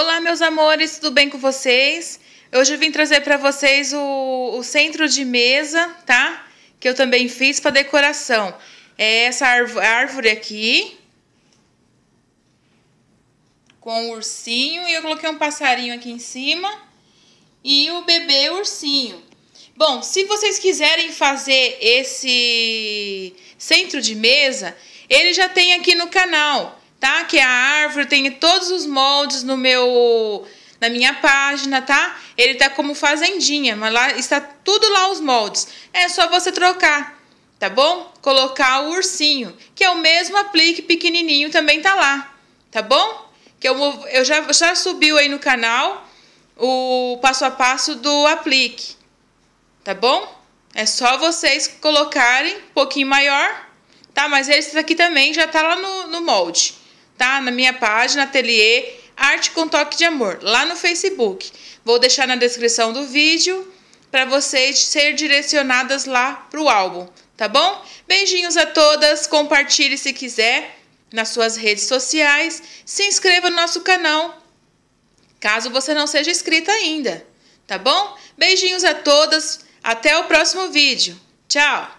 Olá, meus amores, tudo bem com vocês? Hoje eu vim trazer para vocês o, o, centro de mesa, tá? Que eu também fiz para decoração. É essa árvore aqui. Com o ursinho. E eu coloquei um passarinho aqui em cima. E o bebê ursinho. Bom, se vocês quiserem fazer esse centro de mesa, ele já tem aqui no canal tá? Que é a árvore tem todos os moldes no meu na minha página, tá? Ele tá como fazendinha, mas lá está tudo lá os moldes. É só você trocar, tá bom? Colocar o ursinho, que é o mesmo aplique pequenininho também tá lá, tá bom? Que eu, eu já, já subiu aí no canal o passo a passo do aplique, tá bom? É só vocês colocarem um pouquinho maior, tá? Mas esse aqui também já tá lá no, no molde tá? Na minha página Ateliê Arte com Toque de Amor, lá no Facebook. Vou deixar na descrição do vídeo para vocês serem direcionadas lá para o álbum, tá bom? Beijinhos a todas, compartilhe se quiser nas suas redes sociais, se inscreva no nosso canal, caso você não seja inscrita ainda, tá bom? Beijinhos a todas, até o próximo vídeo. Tchau!